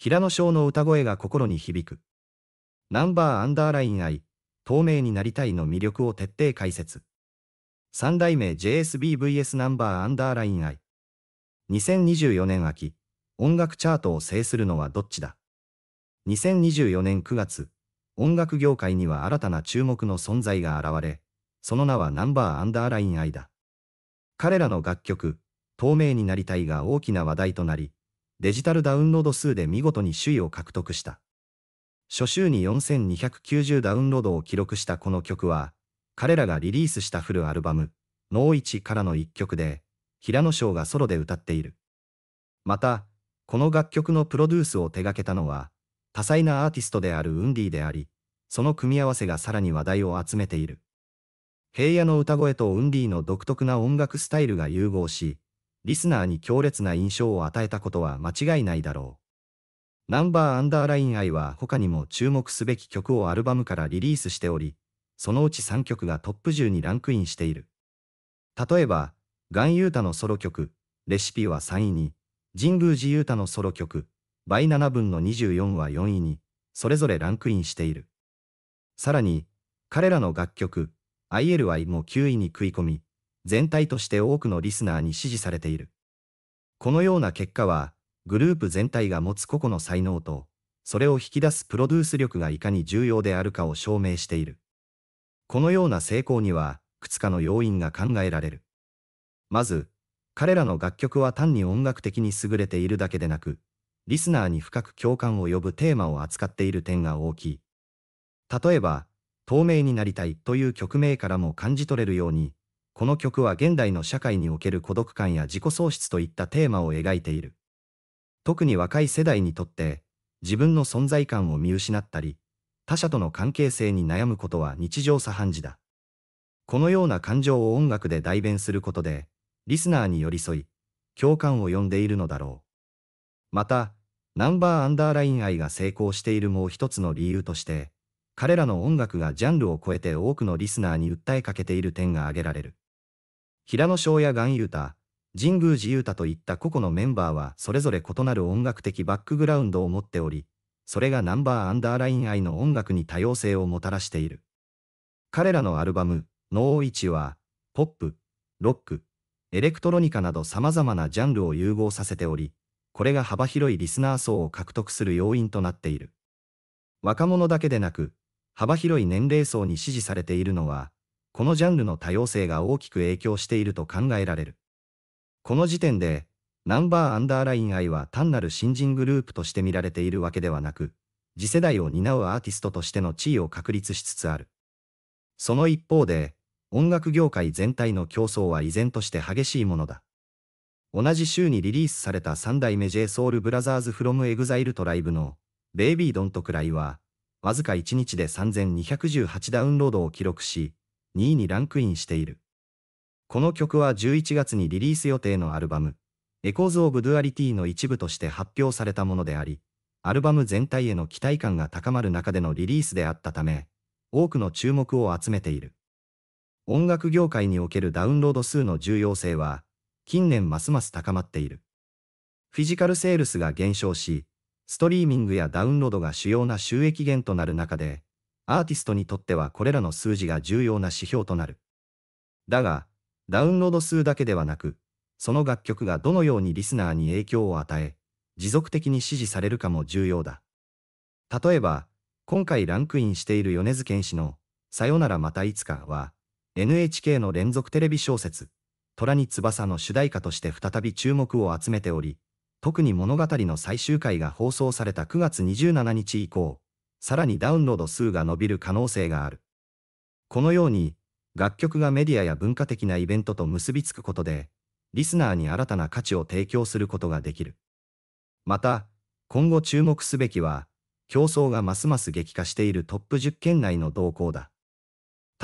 平野翔の歌声が心に響く。ナンバーアンダーライン愛、透明になりたいの魅力を徹底解説。三代目 JSBVS ナンバーアンダーライン愛。2024年秋、音楽チャートを制するのはどっちだ ?2024 年9月、音楽業界には新たな注目の存在が現れ、その名はナンバーアンダーライン愛だ。彼らの楽曲、透明になりたいが大きな話題となり、デジタルダウンロード数で見事に首位を獲得した。初週に4290ダウンロードを記録したこの曲は、彼らがリリースしたフルアルバム、ノーイチからの一曲で、平野翔がソロで歌っている。また、この楽曲のプロデュースを手掛けたのは、多彩なアーティストであるウンディであり、その組み合わせがさらに話題を集めている。平野の歌声とウンディの独特な音楽スタイルが融合し、リスナーに強烈な印象を与えたことは間違いないだろう。ナンバーアンダーライン愛は他にも注目すべき曲をアルバムからリリースしており、そのうち3曲がトップ10にランクインしている。例えば、ガンユータのソロ曲、レシピは3位に、神宮寺ユータのソロ曲、倍7分の24は4位に、それぞれランクインしている。さらに、彼らの楽曲、ILI も9位に食い込み、全体として多くのリスナーに支持されている。このような結果は、グループ全体が持つ個々の才能と、それを引き出すプロデュース力がいかに重要であるかを証明している。このような成功には、いくつかの要因が考えられる。まず、彼らの楽曲は単に音楽的に優れているだけでなく、リスナーに深く共感を呼ぶテーマを扱っている点が大きい。例えば、透明になりたいという曲名からも感じ取れるように、この曲は現代の社会における孤独感や自己喪失といったテーマを描いている。特に若い世代にとって、自分の存在感を見失ったり、他者との関係性に悩むことは日常茶飯事だ。このような感情を音楽で代弁することで、リスナーに寄り添い、共感を呼んでいるのだろう。また、ナンバーアンダーライン愛が成功しているもう一つの理由として、彼らの音楽がジャンルを超えて多くのリスナーに訴えかけている点が挙げられる。平野翔や岩優太、神宮寺優太といった個々のメンバーはそれぞれ異なる音楽的バックグラウンドを持っており、それがナンバーアンダーライン愛の音楽に多様性をもたらしている。彼らのアルバム、ノーイチは、ポップ、ロック、エレクトロニカなど様々なジャンルを融合させており、これが幅広いリスナー層を獲得する要因となっている。若者だけでなく、幅広い年齢層に支持されているのは、このジャンルの多様性が大きく影響していると考えられる。この時点で、ナンバーアンダーライン I は単なる新人グループとして見られているわけではなく、次世代を担うアーティストとしての地位を確立しつつある。その一方で、音楽業界全体の競争は依然として激しいものだ。同じ週にリリースされた3代目 j ェ o ソウルブラザーズフロムエグザイル i ライブの Baby Don't くらいは、わずか1日で3218ダウンロードを記録し、2位にランクインしている。この曲は11月にリリース予定のアルバム、エコー of ブ・ドゥアリティの一部として発表されたものであり、アルバム全体への期待感が高まる中でのリリースであったため、多くの注目を集めている。音楽業界におけるダウンロード数の重要性は、近年ますます高まっている。フィジカルセールスが減少し、ストリーミングやダウンロードが主要な収益源となる中で、アーティストにとってはこれらの数字が重要な指標となる。だが、ダウンロード数だけではなく、その楽曲がどのようにリスナーに影響を与え、持続的に支持されるかも重要だ。例えば、今回ランクインしている米津玄師の、さよならまたいつかは、NHK の連続テレビ小説、虎に翼の主題歌として再び注目を集めており、特に物語の最終回が放送された9月27日以降、さらにダウンロード数が伸びる可能性がある。このように、楽曲がメディアや文化的なイベントと結びつくことで、リスナーに新たな価値を提供することができる。また、今後注目すべきは、競争がますます激化しているトップ10圏内の動向だ。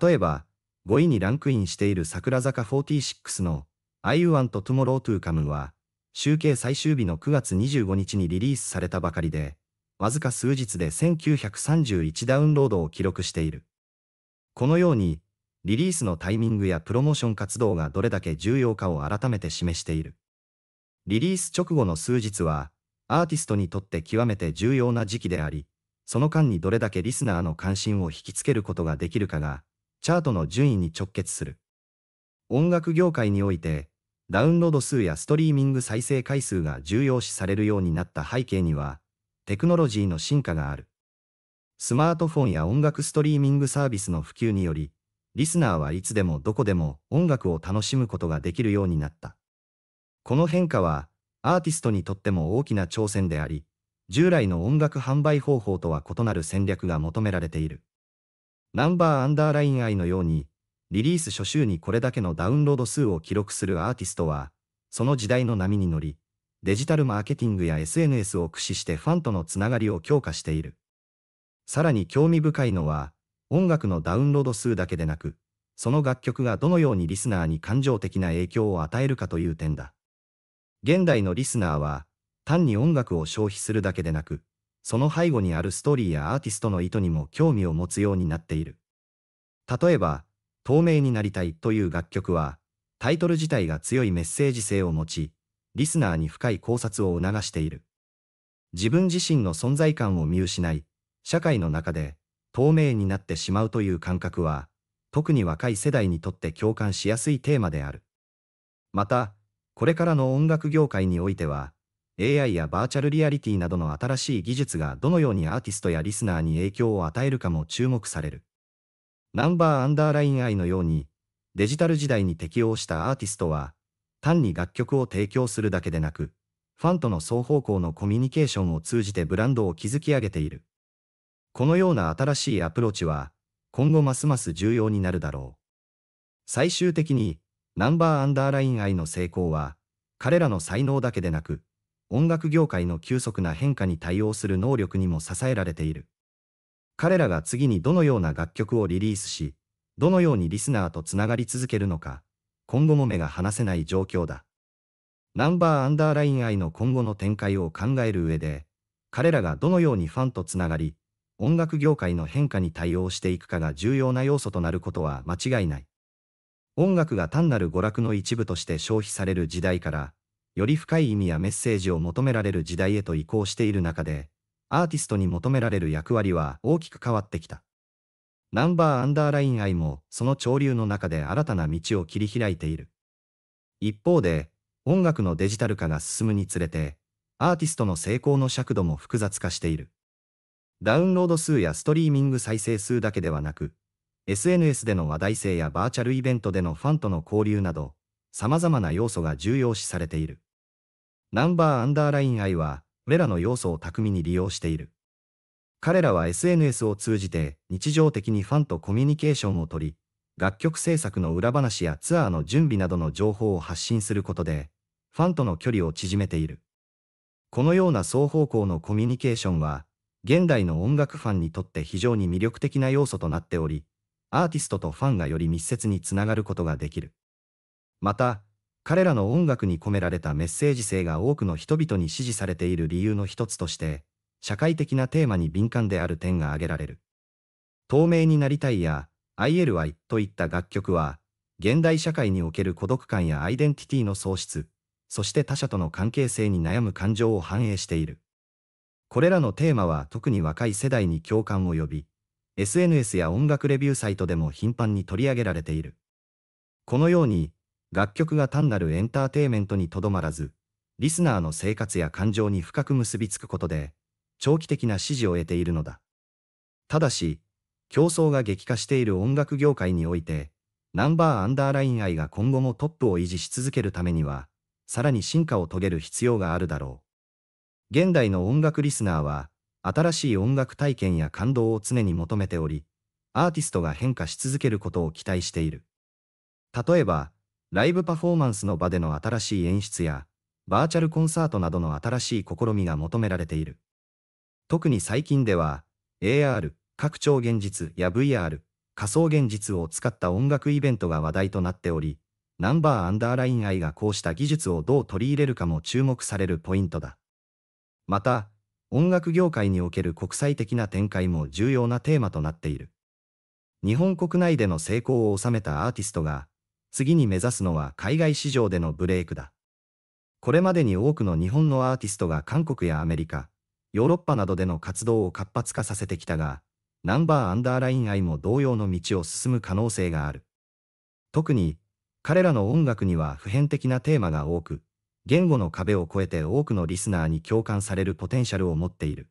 例えば、5位にランクインしている桜坂46の I Want Tomorrow to Come は、集計最終日の9月25日にリリースされたばかりで、わずか数日で1931ダウンロードを記録している。このように、リリースのタイミングやプロモーション活動がどれだけ重要かを改めて示している。リリース直後の数日は、アーティストにとって極めて重要な時期であり、その間にどれだけリスナーの関心を引きつけることができるかが、チャートの順位に直結する。音楽業界において、ダウンロード数やストリーミング再生回数が重要視されるようになった背景には、テクノロジーの進化がある。スマートフォンや音楽ストリーミングサービスの普及により、リスナーはいつでもどこでも音楽を楽しむことができるようになった。この変化は、アーティストにとっても大きな挑戦であり、従来の音楽販売方法とは異なる戦略が求められている。ナンバーアンダーライン愛のように、リリース初週にこれだけのダウンロード数を記録するアーティストは、その時代の波に乗り、デジタルマーケティングや SNS を駆使してファンとのつながりを強化している。さらに興味深いのは、音楽のダウンロード数だけでなく、その楽曲がどのようにリスナーに感情的な影響を与えるかという点だ。現代のリスナーは、単に音楽を消費するだけでなく、その背後にあるストーリーやアーティストの意図にも興味を持つようになっている。例えば、透明になりたいという楽曲は、タイトル自体が強いメッセージ性を持ち、リスナーに深い考察を促している。自分自身の存在感を見失い、社会の中で透明になってしまうという感覚は、特に若い世代にとって共感しやすいテーマである。また、これからの音楽業界においては、AI やバーチャルリアリティなどの新しい技術がどのようにアーティストやリスナーに影響を与えるかも注目される。ナンバーアンダーライン I のように、デジタル時代に適応したアーティストは、単に楽曲を提供するだけでなく、ファンとの双方向のコミュニケーションを通じてブランドを築き上げている。このような新しいアプローチは、今後ますます重要になるだろう。最終的に、ナンバーアンダーライン愛の成功は、彼らの才能だけでなく、音楽業界の急速な変化に対応する能力にも支えられている。彼らが次にどのような楽曲をリリースし、どのようにリスナーとつながり続けるのか、今後も目が離せない状況だ。ナンバーアンダーライン愛の今後の展開を考える上で、彼らがどのようにファンとつながり、音楽業界の変化に対応していくかが重要な要素となることは間違いない。音楽が単なる娯楽の一部として消費される時代から、より深い意味やメッセージを求められる時代へと移行している中で、アーティストに求められる役割は大きく変わってきた。ナンバーアンダーライン愛もその潮流の中で新たな道を切り開いている。一方で、音楽のデジタル化が進むにつれて、アーティストの成功の尺度も複雑化している。ダウンロード数やストリーミング再生数だけではなく、SNS での話題性やバーチャルイベントでのファンとの交流など、様々な要素が重要視されている。ナンバーアンダーライン愛は、これらの要素を巧みに利用している。彼らは SNS を通じて日常的にファンとコミュニケーションをとり、楽曲制作の裏話やツアーの準備などの情報を発信することで、ファンとの距離を縮めている。このような双方向のコミュニケーションは、現代の音楽ファンにとって非常に魅力的な要素となっており、アーティストとファンがより密接につながることができる。また、彼らの音楽に込められたメッセージ性が多くの人々に支持されている理由の一つとして、社会的なテーマに敏感である点が挙げられる。透明になりたいや、ILY といった楽曲は、現代社会における孤独感やアイデンティティの喪失、そして他者との関係性に悩む感情を反映している。これらのテーマは特に若い世代に共感を呼び、SNS や音楽レビューサイトでも頻繁に取り上げられている。このように、楽曲が単なるエンターテイメントにとどまらず、リスナーの生活や感情に深く結びつくことで、長期的な支持を得ているのだ。ただし、競争が激化している音楽業界において、ナンバーアンダーライン愛が今後もトップを維持し続けるためには、さらに進化を遂げる必要があるだろう。現代の音楽リスナーは、新しい音楽体験や感動を常に求めており、アーティストが変化し続けることを期待している。例えば、ライブパフォーマンスの場での新しい演出や、バーチャルコンサートなどの新しい試みが求められている。特に最近では、AR、拡張現実や VR、仮想現実を使った音楽イベントが話題となっており、ナンバーアンダーライン I がこうした技術をどう取り入れるかも注目されるポイントだ。また、音楽業界における国際的な展開も重要なテーマとなっている。日本国内での成功を収めたアーティストが、次に目指すのは海外市場でのブレイクだ。これまでに多くの日本のアーティストが韓国やアメリカ、ヨーロッパなどでの活動を活発化させてきたが、ナンバーアンダーライン愛も同様の道を進む可能性がある。特に、彼らの音楽には普遍的なテーマが多く、言語の壁を越えて多くのリスナーに共感されるポテンシャルを持っている。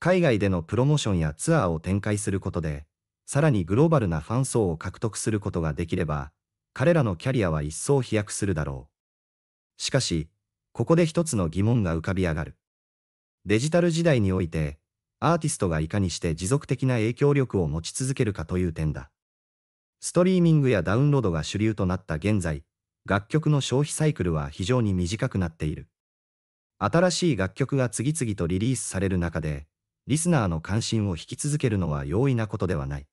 海外でのプロモーションやツアーを展開することで、さらにグローバルなファン層を獲得することができれば、彼らのキャリアは一層飛躍するだろう。しかし、ここで一つの疑問が浮かび上がる。デジタル時代において、アーティストがいかにして持続的な影響力を持ち続けるかという点だ。ストリーミングやダウンロードが主流となった現在、楽曲の消費サイクルは非常に短くなっている。新しい楽曲が次々とリリースされる中で、リスナーの関心を引き続けるのは容易なことではない。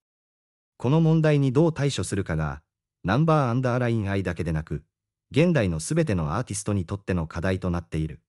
この問題にどう対処するかが、ナンバーアンダーライン愛だけでなく、現代のすべてのアーティストにとっての課題となっている。